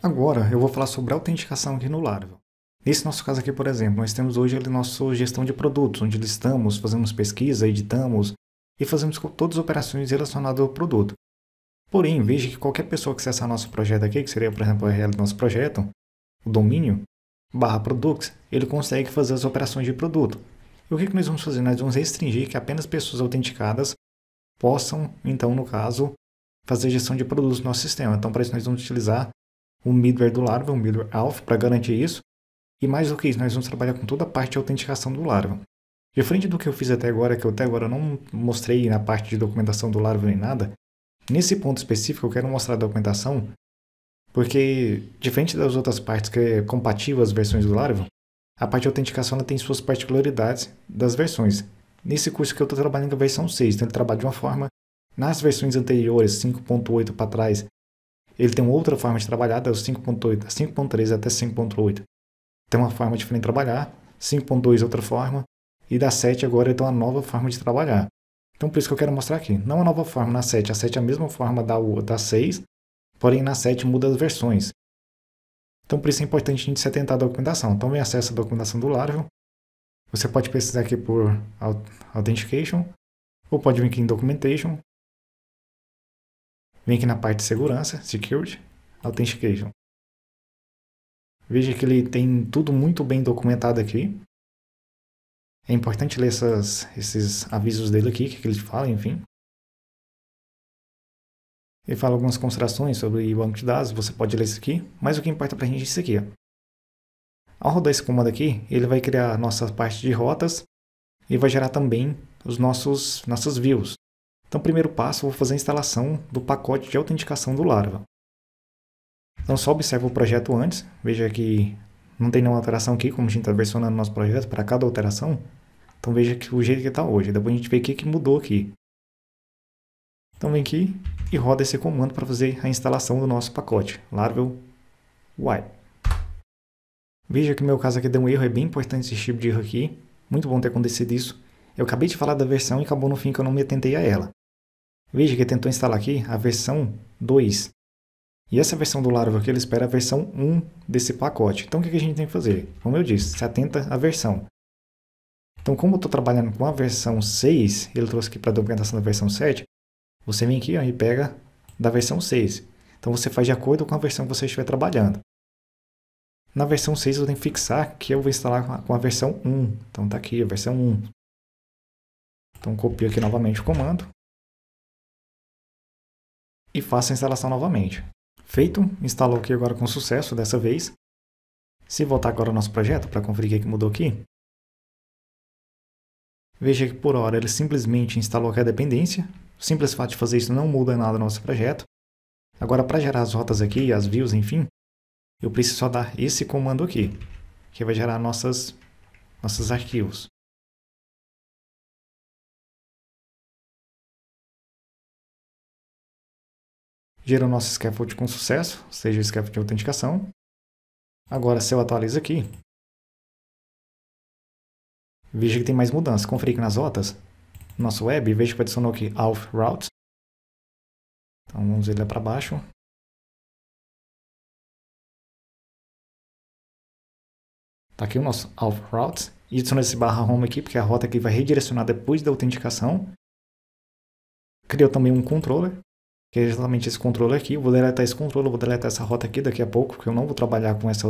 Agora, eu vou falar sobre autenticação aqui no Laravel. Nesse nosso caso aqui, por exemplo, nós temos hoje a nossa gestão de produtos, onde listamos, fazemos pesquisa, editamos e fazemos todas as operações relacionadas ao produto. Porém, veja que qualquer pessoa que acessar nosso projeto aqui, que seria, por exemplo, a URL do nosso projeto, o domínio, barra products, ele consegue fazer as operações de produto. E o que, que nós vamos fazer? Nós vamos restringir que apenas pessoas autenticadas possam, então, no caso, fazer gestão de produtos no nosso sistema. Então, para isso, nós vamos utilizar um middleware do Laravel, um middleware alpha, para garantir isso. E mais do que isso, nós vamos trabalhar com toda a parte de autenticação do Laravel. Diferente do que eu fiz até agora, que eu até agora não mostrei na parte de documentação do Laravel nem nada, nesse ponto específico eu quero mostrar a documentação, porque diferente das outras partes que é compatível às versões do Laravel, a parte de autenticação tem suas particularidades das versões. Nesse curso que eu estou trabalhando a versão 6, então ele trabalha de uma forma. Nas versões anteriores, 5.8 para trás, ele tem outra forma de trabalhar, tá? tá? até o 5.8, 5.3 até 5.8. Tem uma forma diferente de trabalhar, 5.2 outra forma, e da 7 agora tem uma nova forma de trabalhar. Então por isso que eu quero mostrar aqui. Não é a nova forma na 7, a 7 é a mesma forma da, da 6, porém na 7 muda as versões. Então por isso é importante a gente se atentar à documentação. Então vem acesso documentação do Laravel. Você pode pesquisar aqui por Authentication, ou pode vir aqui em Documentation, Vem aqui na parte de segurança, Security, Authentication. Veja que ele tem tudo muito bem documentado aqui. É importante ler essas, esses avisos dele aqui, que ele fala, enfim. Ele fala algumas considerações sobre banco de dados, você pode ler isso aqui, mas o que importa para a gente é isso aqui. Ó. Ao rodar esse comando aqui, ele vai criar nossa parte de rotas e vai gerar também os nossos nossas views. Então, primeiro passo, eu vou fazer a instalação do pacote de autenticação do Laravel. Então, só observa o projeto antes. Veja que não tem nenhuma alteração aqui, como a gente está versionando nosso projeto para cada alteração. Então, veja que o jeito que está hoje. Depois a gente vê o que, que mudou aqui. Então, vem aqui e roda esse comando para fazer a instalação do nosso pacote, Laravel Wipe. Veja que no meu caso aqui deu um erro, é bem importante esse tipo de erro aqui. Muito bom ter acontecido isso. Eu acabei de falar da versão e acabou no fim que eu não me atentei a ela. Veja que tentou instalar aqui a versão 2. E essa versão do Laravel que ele espera a versão 1 desse pacote. Então o que a gente tem que fazer? Como eu disse, se atenta à versão. Então como eu estou trabalhando com a versão 6, ele trouxe aqui para a documentação da versão 7, você vem aqui ó, e pega da versão 6. Então você faz de acordo com a versão que você estiver trabalhando. Na versão 6 eu tenho que fixar que eu vou instalar com a versão 1. Então está aqui a versão 1. Então copio aqui novamente o comando e faça a instalação novamente. Feito, instalou aqui agora com sucesso dessa vez. Se voltar agora ao nosso projeto para conferir o é que mudou aqui, veja que por hora ele simplesmente instalou aqui a dependência. O simples fato de fazer isso não muda nada no nosso projeto. Agora para gerar as rotas aqui, as views, enfim, eu preciso só dar esse comando aqui, que vai gerar nossas, nossos arquivos. gerou nosso scaffold com sucesso, ou seja, o scaffold de autenticação. Agora, se eu atualizo aqui, veja que tem mais mudanças. Confere aqui nas rotas, nosso web, veja que adicionou aqui auth route. Então, vamos ver lá para baixo. Tá aqui o nosso auth route. E adicionou esse barra home aqui, porque a rota aqui vai redirecionar depois da autenticação. Criou também um controller, que é exatamente esse controle aqui. Eu vou deletar esse controle, vou deletar essa rota aqui daqui a pouco, porque eu não vou trabalhar com essa...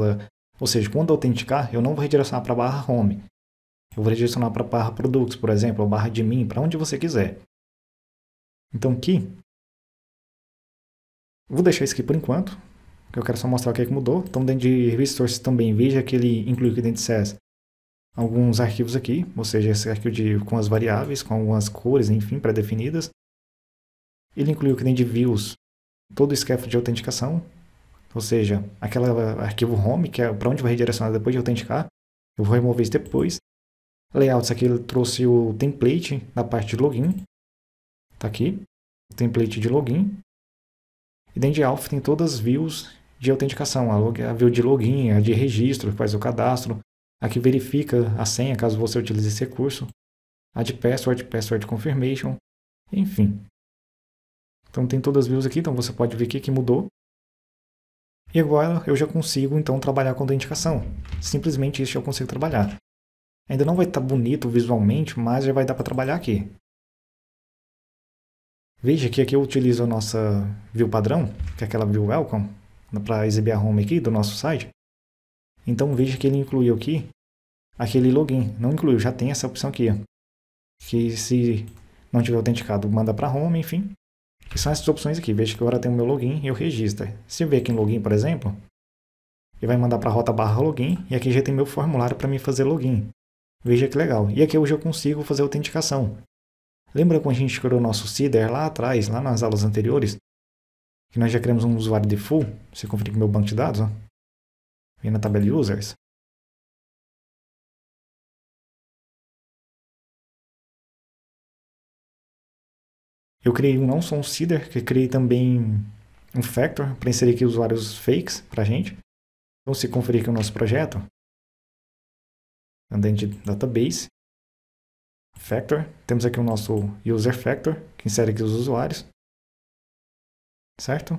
Ou seja, quando eu autenticar, eu não vou redirecionar para a barra Home. Eu vou redirecionar para a barra Products, por exemplo, ou barra de mim, para onde você quiser. Então aqui, vou deixar isso aqui por enquanto, porque eu quero só mostrar o que, é que mudou. Então dentro de Resources também, veja que ele inclui aqui dentro de SES alguns arquivos aqui, ou seja, esse arquivo de, com as variáveis, com algumas cores, enfim, pré-definidas. Ele incluiu o cliente views, todo o scaffold de autenticação, ou seja, aquele arquivo home, que é para onde vai redirecionar depois de autenticar, eu vou remover isso depois. Layouts aqui ele trouxe o template na parte de login, está aqui, o template de login. E dentro de Alpha tem todas as views de autenticação, a, log, a view de login, a de registro, faz o cadastro, a que verifica a senha caso você utilize esse recurso, a de password, password confirmation, enfim. Então tem todas as views aqui, então você pode ver o que mudou. E agora eu já consigo então trabalhar com autenticação. Simplesmente isso eu consigo trabalhar. Ainda não vai estar tá bonito visualmente, mas já vai dar para trabalhar aqui. Veja que aqui eu utilizo a nossa view padrão, que é aquela view welcome, para exibir a home aqui do nosso site. Então veja que ele incluiu aqui aquele login. Não incluiu, já tem essa opção aqui. Que se não tiver autenticado, manda para home, enfim que são essas opções aqui. Veja que agora tem o meu login e o registro. Se eu ver aqui em login, por exemplo, ele vai mandar para a rota barra login e aqui já tem meu formulário para me fazer login. Veja que legal. E aqui hoje eu consigo fazer autenticação. Lembra quando a gente criou o nosso CIDR lá atrás, lá nas aulas anteriores? Que nós já criamos um usuário de full. Você confere o meu banco de dados, ó. Vem na tabela de users. Eu criei um não só um seeder, que criei também um factor para inserir aqui usuários fakes para a gente. Então, se conferir aqui o nosso projeto, dentro de database, factor, temos aqui o nosso user factor, que insere aqui os usuários, certo?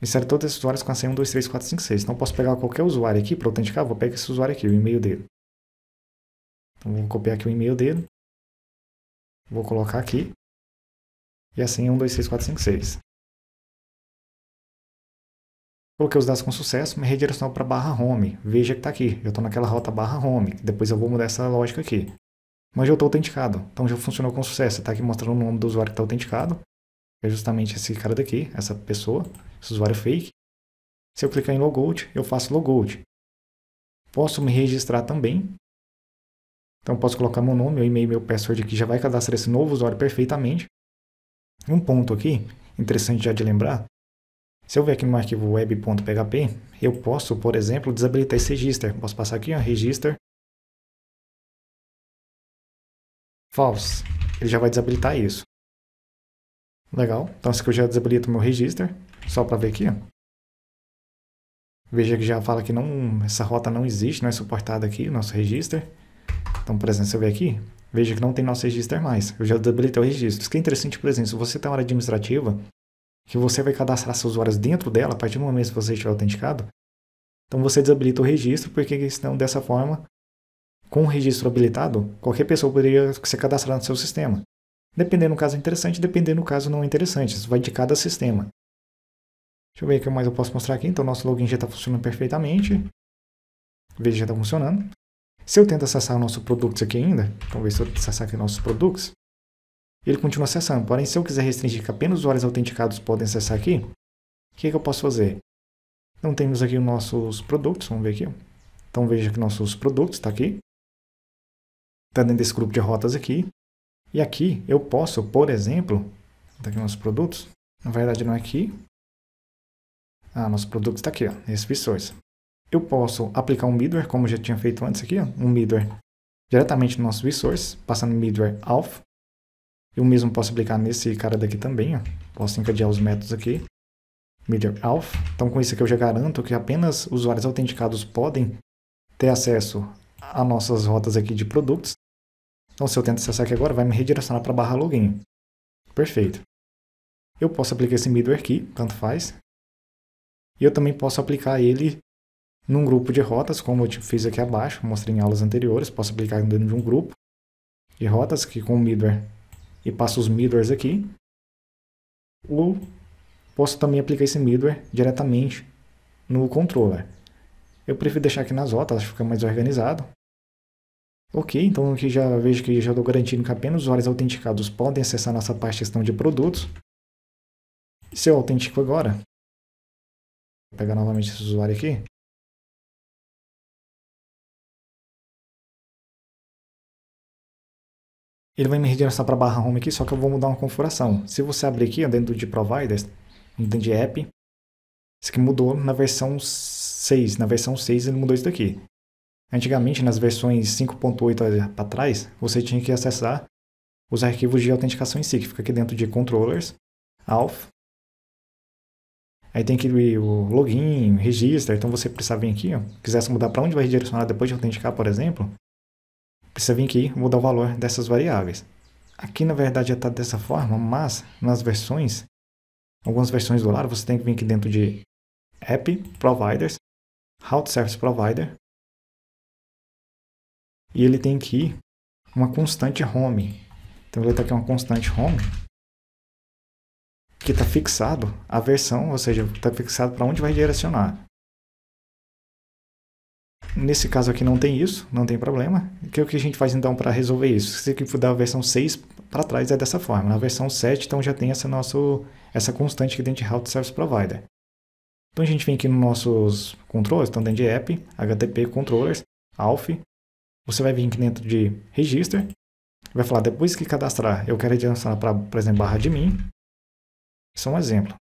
Insere todos esses usuários com a senha 123456. Então, posso pegar qualquer usuário aqui para autenticar, vou pegar esse usuário aqui, o e-mail dele. Então, vou copiar aqui o e-mail dele, vou colocar aqui, e assim, 1, 2, 6, 4, 5, 6. Coloquei os dados com sucesso, me redirecionou para barra home. Veja que está aqui. Eu estou naquela rota barra home. Depois eu vou mudar essa lógica aqui. Mas eu estou autenticado. Então já funcionou com sucesso. Está aqui mostrando o nome do usuário que está autenticado. É justamente esse cara daqui, essa pessoa, esse usuário fake. Se eu clicar em logout, eu faço logout. Posso me registrar também. Então posso colocar meu nome, meu e-mail, meu password aqui. Já vai cadastrar esse novo usuário perfeitamente um ponto aqui, interessante já de lembrar, se eu vier aqui no arquivo web.php, eu posso, por exemplo, desabilitar esse register. Posso passar aqui, ó, register false. Ele já vai desabilitar isso. Legal. Então, se eu já desabilito meu register, só para ver aqui, ó. Veja que já fala que não, essa rota não existe, não é suportada aqui, nosso register. Então, por exemplo, se eu ver aqui, Veja que não tem nosso registro mais. Eu já debilitei o registro. Isso que é interessante, por exemplo, se você tem uma área administrativa, que você vai cadastrar seus usuários dentro dela a partir do momento que você estiver autenticado, então você desabilita o registro, porque senão dessa forma, com o registro habilitado, qualquer pessoa poderia se cadastrar no seu sistema. Dependendo do caso é interessante, dependendo do caso não é interessante. Isso vai de cada sistema. Deixa eu ver o que mais eu posso mostrar aqui. Então, nosso login já está funcionando perfeitamente. Veja, já está funcionando. Se eu tento acessar o nosso produtos aqui ainda, então ver se eu acessar aqui nossos produtos, ele continua acessando. Porém, se eu quiser restringir que apenas usuários autenticados podem acessar aqui, o que, que eu posso fazer? Então temos aqui os nossos produtos, vamos ver aqui. Então veja que nossos produtos está aqui. Está dentro desse grupo de rotas aqui. E aqui eu posso, por exemplo, está aqui nossos produtos. Na verdade não é aqui. Ah, nosso produto está aqui, ó, restrições eu posso aplicar um middleware, como eu já tinha feito antes aqui, um middleware diretamente no nosso resource, passando middleware alpha. Eu mesmo posso aplicar nesse cara daqui também, ó. posso encadear os métodos aqui, middleware alpha. Então com isso aqui eu já garanto que apenas usuários autenticados podem ter acesso a nossas rotas aqui de produtos. Então se eu tento acessar aqui agora, vai me redirecionar para a barra login. Perfeito. Eu posso aplicar esse middleware aqui, tanto faz. E eu também posso aplicar ele num grupo de rotas, como eu fiz aqui abaixo, mostrei em aulas anteriores, posso aplicar dentro de um grupo de rotas que com o middleware e passo os middlewares aqui. Ou posso também aplicar esse middleware diretamente no controller. Eu prefiro deixar aqui nas rotas, acho que fica mais organizado. Ok, então aqui já vejo que já estou garantindo que apenas usuários autenticados podem acessar nossa parte de gestão de produtos. Se eu autentico agora, vou pegar novamente esse usuário aqui, ele vai me redirecionar para a barra home aqui, só que eu vou mudar uma configuração. Se você abrir aqui dentro de providers, dentro de app, isso aqui mudou na versão 6. Na versão 6 ele mudou isso daqui. Antigamente, nas versões 5.8 para trás, você tinha que acessar os arquivos de autenticação em si, que fica aqui dentro de controllers, auth, Aí tem que ir o login, register, então você precisa vir aqui, ó. Quisesse mudar para onde vai redirecionar depois de autenticar, por exemplo, você vem aqui mudar o valor dessas variáveis. Aqui na verdade já está dessa forma, mas nas versões, algumas versões do lado, você tem que vir aqui dentro de App Providers, Route Service Provider, e ele tem que ir uma constante home. Então ele está aqui uma constante home, que está fixado a versão, ou seja, está fixado para onde vai direcionar. Nesse caso aqui não tem isso, não tem problema. O que, é que a gente faz então para resolver isso? Se você da versão 6 para trás é dessa forma. Na versão 7, então já tem essa, nosso, essa constante aqui dentro de Route Service Provider. Então a gente vem aqui nos nossos controles, então dentro de App, HTTP Controllers, ALF. Você vai vir aqui dentro de Register. Vai falar, depois que cadastrar, eu quero adiantar para, por exemplo, barra de mim. Isso é um exemplo.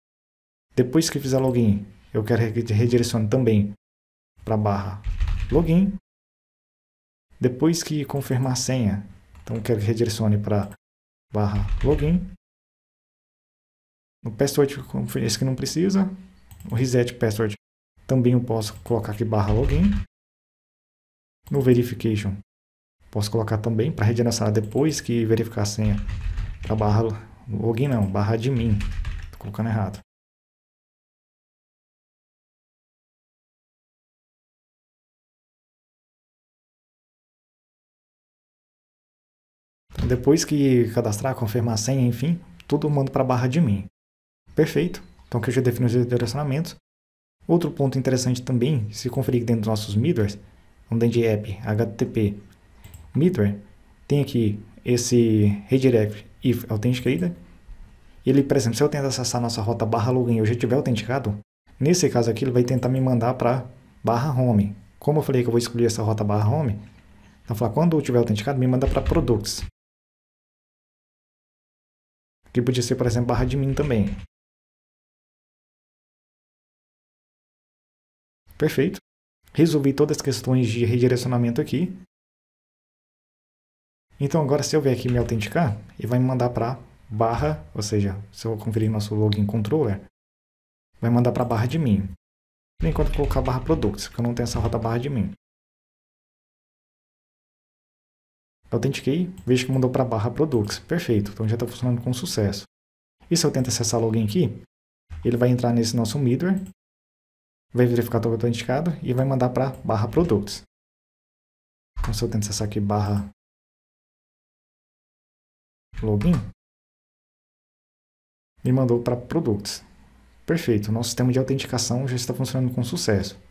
Depois que fizer login, eu quero redirecionar também para barra login. Depois que confirmar a senha, então quero que redirecione para barra login. No password, esse que não precisa. O reset password também eu posso colocar aqui barra login. No verification, posso colocar também para redirecionar depois que verificar a senha para barra login não, barra admin. Estou colocando errado. Depois que cadastrar, confirmar a senha, enfim, tudo mando para a barra de mim. Perfeito. Então que eu já defini os direcionamentos. Outro ponto interessante também, se conferir dentro dos nossos middlewares, um dentro de app HTTP middleware, tem aqui esse redirect if authenticated. Ele, por exemplo, se eu tentar acessar a nossa rota barra login e eu já tiver autenticado, nesse caso aqui ele vai tentar me mandar para barra home. Como eu falei que eu vou escolher essa rota barra home, então falar quando eu tiver autenticado, me manda para products que podia ser, por exemplo, barra de mim também. Perfeito. Resolvi todas as questões de redirecionamento aqui. Então agora se eu vier aqui me autenticar, ele vai me mandar para barra, ou seja, se eu conferir nosso login controller, vai mandar para barra de mim. enquanto colocar barra products, porque eu não tenho essa rota barra de mim. Autentiquei, vejo que mudou para barra Products. Perfeito, então já está funcionando com sucesso. E se eu tento acessar login aqui, ele vai entrar nesse nosso middleware, vai verificar estou autenticado e vai mandar para barra Products. Então se eu tento acessar aqui barra login, me mandou para Products. Perfeito, nosso sistema de autenticação já está funcionando com sucesso.